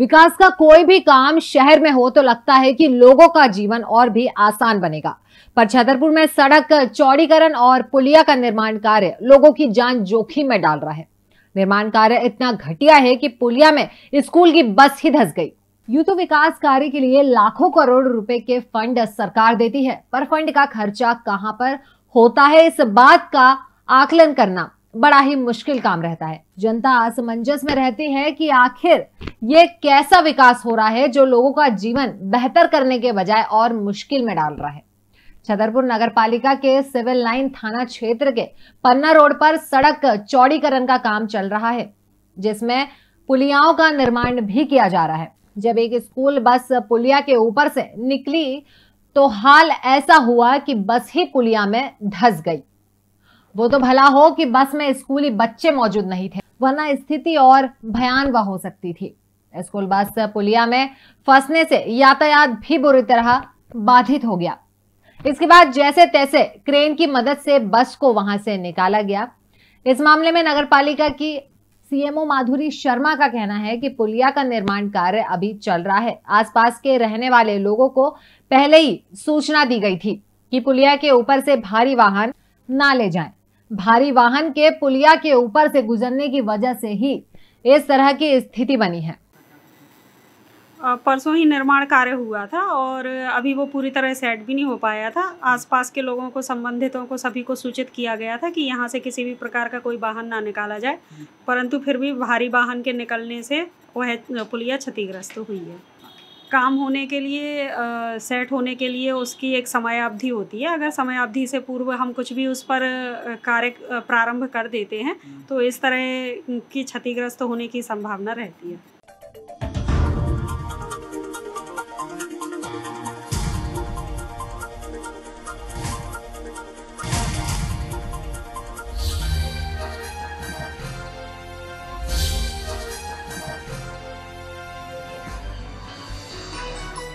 विकास का कोई भी काम शहर में हो तो लगता है कि लोगों का जीवन और भी आसान बनेगा पर छतरपुर में सड़क चौड़ीकरण और पुलिया का निर्माण कार्य लोगों की जान जोखिम में डाल रहा है निर्माण कार्य इतना घटिया है कि पुलिया में स्कूल की बस ही धस गई यू तो विकास कार्य के लिए लाखों करोड़ रुपए के फंड सरकार देती है पर फंड का खर्चा कहां पर होता है इस बात का आकलन करना बड़ा ही मुश्किल काम रहता है जनता असमंजस में रहती है कि आखिर ये कैसा विकास हो रहा है जो लोगों का जीवन बेहतर करने के बजाय और मुश्किल में डाल रहा है छतरपुर नगर पालिका के सिविल लाइन थाना क्षेत्र के पन्ना रोड पर सड़क चौड़ीकरण का काम चल रहा है जिसमें पुलियाओं का निर्माण भी किया जा रहा है जब एक स्कूल बस पुलिया के ऊपर से निकली तो हाल ऐसा हुआ कि बस ही पुलिया में धस गई वो तो भला हो कि बस में स्कूली बच्चे मौजूद नहीं थे वरना स्थिति और भयानक हो सकती थी स्कूल बस पुलिया में फंसने से यातायात भी बुरी तरह बाधित हो गया इसके बाद जैसे तैसे क्रेन की मदद से बस को वहां से निकाला गया इस मामले में पालिका की सीएमओ माधुरी शर्मा का कहना है कि पुलिया का निर्माण कार्य अभी चल रहा है आसपास के रहने वाले लोगों को पहले ही सूचना दी गई थी कि पुलिया के ऊपर से भारी वाहन ना ले जाएं। भारी वाहन के पुलिया के ऊपर से गुजरने की वजह से ही इस तरह की स्थिति बनी है परसों ही निर्माण कार्य हुआ था और अभी वो पूरी तरह सेट भी नहीं हो पाया था आसपास के लोगों को संबंधितों को सभी को सूचित किया गया था कि यहाँ से किसी भी प्रकार का कोई वाहन ना निकाला जाए परंतु फिर भी भारी वाहन के निकलने से वह पुलिया क्षतिग्रस्त हुई है काम होने के लिए आ, सेट होने के लिए उसकी एक समयावधि होती है अगर समयावधि से पूर्व हम कुछ भी उस पर कार्य प्रारंभ कर देते हैं हम्म। तो इस तरह की क्षतिग्रस्त होने की संभावना रहती है